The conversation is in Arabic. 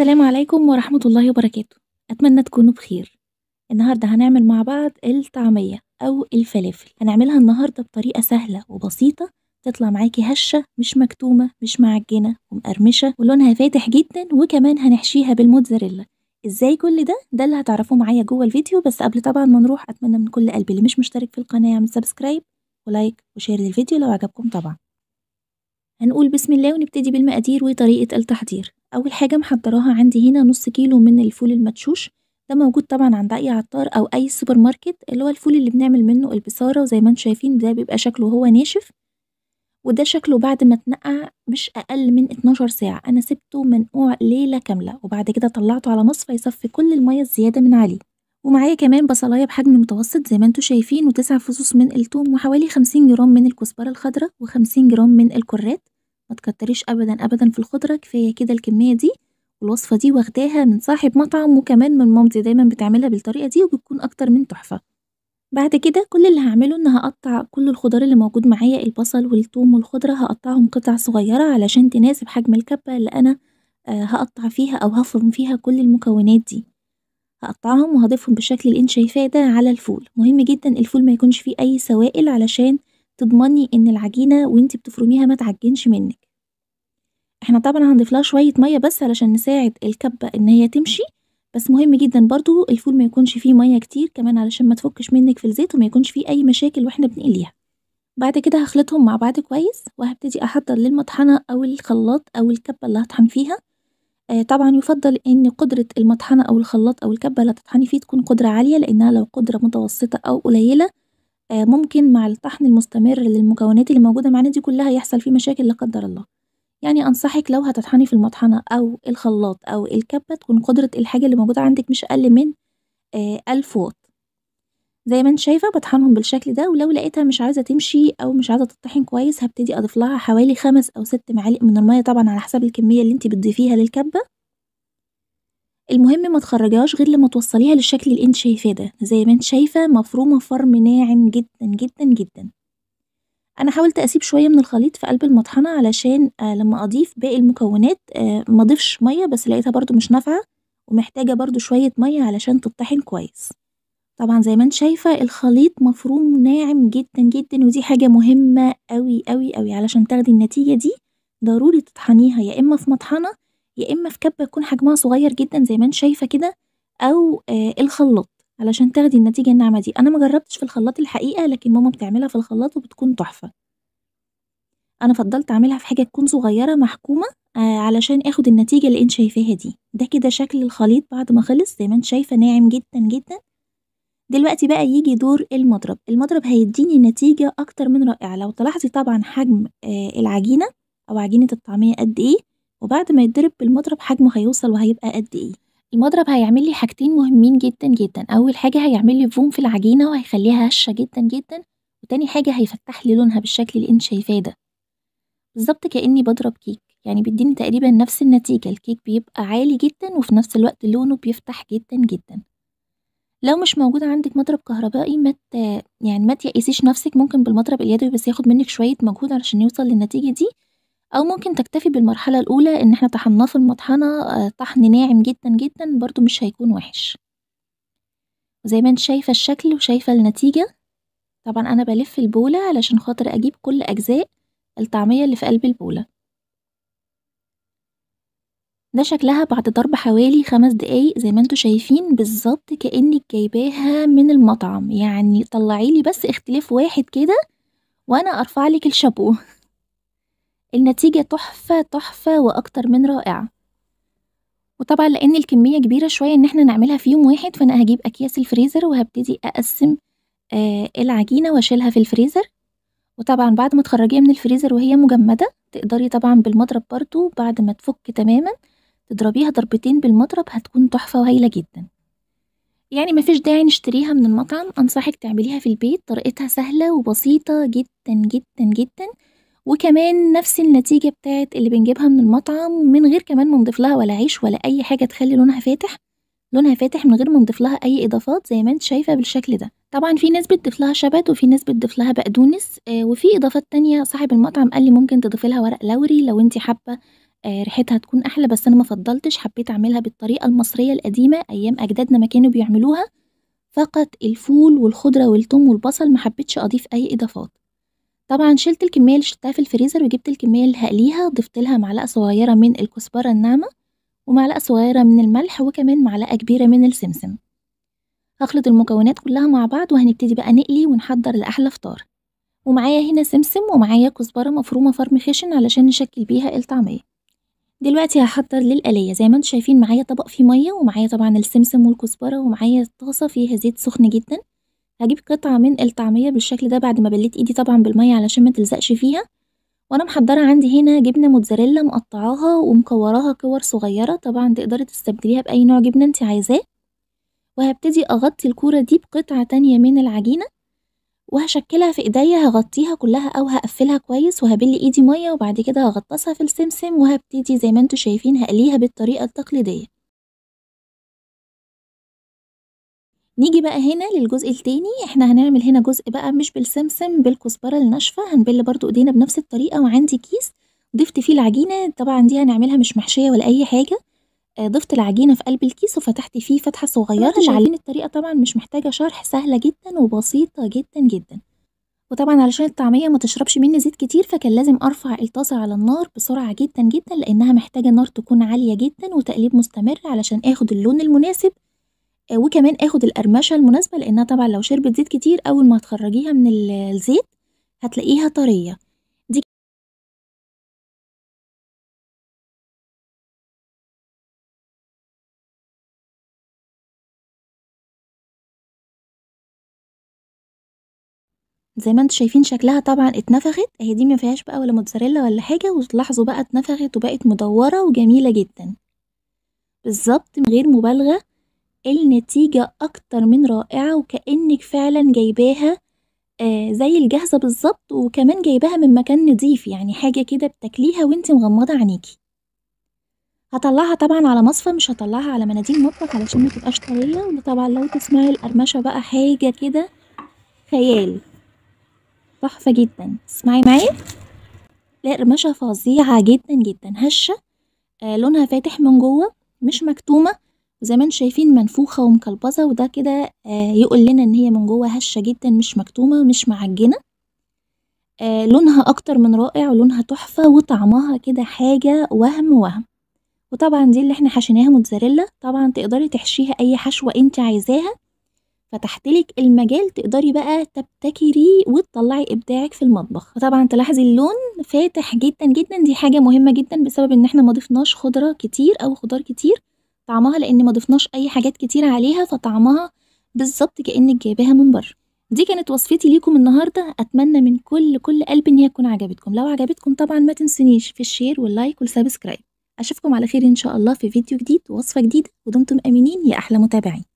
السلام عليكم ورحمة الله وبركاته أتمنى تكونوا بخير النهاردة هنعمل مع بعض الطعمية أو الفلافل هنعملها النهاردة بطريقة سهلة وبسيطة تطلع معاكي هشة مش مكتومة مش معجنة ومقرمشة ولونها فاتح جدا وكمان هنحشيها بالموتزاريلا ازاي كل ده ده اللي هتعرفوه معايا جوه الفيديو بس قبل طبعا ما نروح أتمنى من كل قلبي اللي مش مشترك في القناة يعمل سبسكرايب ولايك وشير للفيديو لو عجبكم طبعا هنقول بسم الله ونبتدي بالمقادير وطريقة التحضير أول حاجة محضراها عندي هنا نص كيلو من الفول المدشوش ده موجود طبعا عند أي عطار أو أي سوبر ماركت اللي هو الفول اللي بنعمل منه البصارة وزي ما انتم شايفين ده بيبقى شكله هو ناشف وده شكله بعد ما اتنقع مش أقل من 12 ساعة أنا سبته منقوع ليلة كاملة وبعد كده طلعته على مصفى يصفي كل المية الزيادة من عليه ومعايا كمان بصلاية بحجم متوسط زي ما انتم شايفين وتسع فصوص من الثوم وحوالي 50 جرام من الكزبرة الخضراء و50 جرام من الكرات ما تكتريش أبدا أبدا في الخضرة كفاية كده الكمية دي والوصفة دي واخداها من صاحب مطعم وكمان من مامتي دايما بتعملها بالطريقة دي وبتكون أكتر من تحفة بعد كده كل اللي هعمله إن هقطع كل الخضار اللي موجود معايا البصل والثوم والخضرة هقطعهم قطع صغيرة علشان تناسب حجم الكبة اللي أنا آه، هقطع فيها أو هفرم فيها كل المكونات دي هقطعهم وهضيفهم بالشكل اللي انت شايفاه ده على الفول مهم جدا الفول ما يكونش فيه أي سوائل علشان تضمني إن العجينة وانتي بتفرميها ما تعجنش منك. احنا طبعا هنضيف لها شوية مية بس علشان نساعد الكبة إن هي تمشي بس مهم جدا برضو الفول ما يكونش فيه مية كتير كمان علشان ما تفكش منك في الزيت وما يكونش فيه أي مشاكل واحنا بنقليها. بعد كده هخلطهم مع بعض كويس وهبتدي أحضر للمطحنة أو الخلاط أو الكبة اللي هطحن فيها آه طبعا يفضل ان قدرة المطحنة او الخلاط او الكبة اللي هتطحني فيه تكون قدرة عالية لانها لو قدرة متوسطة او قليلة آه، ممكن مع الطحن المستمر للمكونات اللي موجودة معانا دي كلّها يحصل فيه مشاكل لا قدّر الله، يعني أنصحِك لو هتطحني في المطحنة أو الخلاط أو الكبّة تكون قدرة الحاجة اللي موجودة عندِك مش أقل من آآ آه، الف واط، زي ما أنتِ شايفة بطحنهم بالشكل ده ولو لقيتها مش عايزة تمشي أو مش عايزة تطحن كويس هبتدي أضيف لها حوالي خمس أو ست معالق من المَيّة طبعًا على حسب الكمية اللي أنتِ بتضيفيها للكبّة. المهم ما تخرجيهاش غير لما توصليها للشكل اللي انت شايفاه ده زي ما انت شايفة مفرومة فرم ناعم جدا جدا جدا انا حاولت اسيب شوية من الخليط في قلب المطحنة علشان آه لما اضيف باقي المكونات آه ما اضيفش مية بس لقيتها برضو مش نافعة ومحتاجة برضو شوية مية علشان تطحن كويس طبعا زي ما انت شايفة الخليط مفروم ناعم جدا جدا ودي حاجة مهمة اوي اوي اوي علشان تاخدي النتيجة دي ضروري تطحنيها يا اما في مطحنة يا إما في كَبّة يكون حجمها صغير جدًا زي ما أنتِ شايفة كده، أو آه الخلاط علشان تاخدي النتيجة الناعمة دي، أنا ما جرّبتش في الخلاط الحقيقة، لكن ماما بتعملها في الخلاط وبتكون تحفة. أنا فضّلت أعملها في حاجة تكون صغيرة محكومة آه علشان آخُد النتيجة اللي أنتِ شايفاها دي، ده كده شكل الخليط بعد ما خلص زي ما أنتِ شايفة ناعم جدًا، جدًا. دلوقتي بقى يجي دور المضرب، المضرب هيدّيني نتيجة أكتر من رائعة، لو تلاحظي طبعًا حجم آه العجينة أو عجينة الطعمية قد إيه وبعد ما يتضرب بالمضرب حجمه هيوصل وهيبقى قد ايه المضرب هيعمل لي حاجتين مهمين جدا جدا اول حاجه هيعمل لي فوم في العجينه وهيخليها هشه جدا جدا وتاني حاجه هيفتح لي لونها بالشكل اللي انت شايفاه ده بالظبط كاني بضرب كيك يعني بيديني تقريبا نفس النتيجه الكيك بيبقى عالي جدا وفي نفس الوقت لونه بيفتح جدا جدا لو مش موجود عندك مضرب كهربائي ما يعني ما تيأسيش نفسك ممكن بالمضرب اليدوي بس ياخد منك شويه مجهود علشان يوصل للنتيجه دي أو ممكن تكتفي بالمرحلة الأولى إن احنا طحناه في المطحنة آه، طحن ناعم جدا جدا برضه مش هيكون وحش زي ما انت شايفة الشكل وشايفة النتيجة طبعا أنا بلف البولة علشان خاطر أجيب كل أجزاء الطعمية اللي في قلب البولة ده شكلها بعد ضرب حوالي خمس دقايق زي ما انتوا شايفين بالظبط كأنك جايباها من المطعم يعني طلعيلي بس اختلاف واحد كده وأنا أرفعلك الشابو النتيجة تحفة تحفة وأكتر من رائعة وطبعا لأن الكمية كبيرة شوية إن احنا نعملها في يوم واحد فأنا هجيب أكياس الفريزر وهبتدي أقسم آه العجينة وأشيلها في الفريزر وطبعا بعد ما تخرجيها من الفريزر وهي مجمدة تقدري طبعا بالمضرب برضو بعد ما تفك تماما تضربيها ضربتين بالمضرب هتكون تحفة وهايلة جدا يعني مفيش داعي نشتريها من المطعم أنصحك تعمليها في البيت طريقتها سهلة وبسيطة جدا جدا جدا وكمان نفس النتيجة بتاعت اللي بنجيبها من المطعم من غير كمان ما نضيف لها ولا عيش ولا أي حاجة تخلي لونها فاتح لونها فاتح من غير ما نضيف لها أي إضافات زي ما انت شايفة بالشكل ده طبعا في ناس بتضيف لها شبت وفي ناس بتضيف لها بقدونس آه، وفي إضافات تانية صاحب المطعم قال لي ممكن تضيف لها ورق لوري لو انت حابة آه، ريحتها تكون أحلى بس أنا ما فضلتش حبيت أعملها بالطريقة المصرية القديمة أيام أجدادنا ما كانوا بيعملوها فقط الفول والخضرة والتوم والبصل ما حبيتش أضيف أي إضافات طبعًا شِلت الكمية اللي شِلتها في الفريزر وجِبت الكمية اللي هقليها ضِفت لها معلقة صغيرة من الكزبرة الناعمة، ومعلقة صغيرة من الملح، وكمان معلقة كبيرة من السمسم. هخلط المكونات كلها مع بعض وهنبتدي بقى نقلي ونحضّر لأحلى فطار. ومعايا هنا سمسم ومعايا كزبرة مفرومة فرم خشن علشان نشكِّل بيها الطعمية. دلوقتي هحضر للقلية زي ما انتم شايفين معايا طبق فيه مَيّة ومعايا طبعًا السمسم والكزبرة ومعايا طاسة فيها زيت سخن جدًا. هجيب قطعة من الطعمية بالشكل ده بعد ما بليت ايدي طبعا بالمية علشان ما تلزقش فيها وانا محضرة عندي هنا جبنة موتزاريلا مقطعاها ومكوراها كور صغيرة طبعا تقدري تستبدليها بأي نوع جبنة انت عايزاه وهبتدي اغطي الكورة دي بقطعة تانية من العجينة وهشكلها في ايديا هغطيها كلها او هقفلها كويس وهبل ايدي مية وبعد كده هغطسها في السمسم وهبتدي زي ما انتوا شايفين هقليها بالطريقة التقليدية نيجي بقى هنا للجزء التاني احنا هنعمل هنا جزء بقى مش بالسمسم بالكزبرة الناشفة هنبل برضو ايدينا بنفس الطريقة وعندي كيس ضفت فيه العجينة طبعا دي هنعملها مش محشية ولا أي حاجة آه، ضفت العجينة في قلب الكيس وفتحت فيه فتحة صغيرة شايفين الطريقة طبعا مش محتاجة شرح سهلة جدا وبسيطة جدا جدا وطبعا علشان الطعمية ما تشربش مني زيت كتير فكان لازم أرفع الطاسة على النار بسرعة جدا جدا لأنها محتاجة النار تكون عالية جدا وتقليب مستمر علشان آخد اللون المناسب آه، وكمان اخد القرمشه المناسبه لانها طبعا لو شربت زيت كتير اول ما تخرجيها من الزيت هتلاقيها طريه دي زي ما انتوا شايفين شكلها طبعا اتنفخت اهي دي ما فيهاش بقى ولا موتزاريلا ولا حاجه وتلاحظوا بقى اتنفخت وبقت مدوره وجميله جدا بالظبط من غير مبالغه النتيجة أكتر من رائعة وكأنك فعلا جايباها آه زي الجاهزة بالظبط وكمان جايباها من مكان نضيف يعني حاجة كده بتاكليها وانت مغمضة عينيكي هطلعها طبعا على مصفى مش هطلعها على مناديل مطبخ علشان متبقاش طرية وطبعا لو تسمعي القرمشة بقى حاجة كده خيال تحفة جدا اسمعي معايا لا قرمشة فظيعة جدا جدا هشة آه لونها فاتح من جوه مش مكتومة زي ما انتم شايفين منفوخة ومكلبزه وده كده آه يقول لنا ان هي من جوه هشة جدا مش مكتومة مش معجنة آه لونها اكتر من رائع ولونها تحفة وطعمها كده حاجة وهم وهم وطبعا دي اللي احنا حشيناها موتزاريلا طبعا تقدري تحشيها اي حشوة انت عايزاها فتحتلك المجال تقدري بقى تبتكري وتطلعي ابداعك في المطبخ وطبعا تلاحظي اللون فاتح جدا جدا دي حاجة مهمة جدا بسبب ان احنا مضفناش خضرة كتير او خضار كتير طعمها لان ما ضفناش اي حاجات كتير عليها فطعمها بالظبط كانك جايباها من بره دي كانت وصفتي ليكم النهارده اتمنى من كل كل قلب ان هي تكون عجبتكم لو عجبتكم طبعا ما تنسونيش في الشير واللايك والسبسكرايب اشوفكم على خير ان شاء الله في فيديو جديد ووصفه جديده ودمتم امنين يا احلى متابعين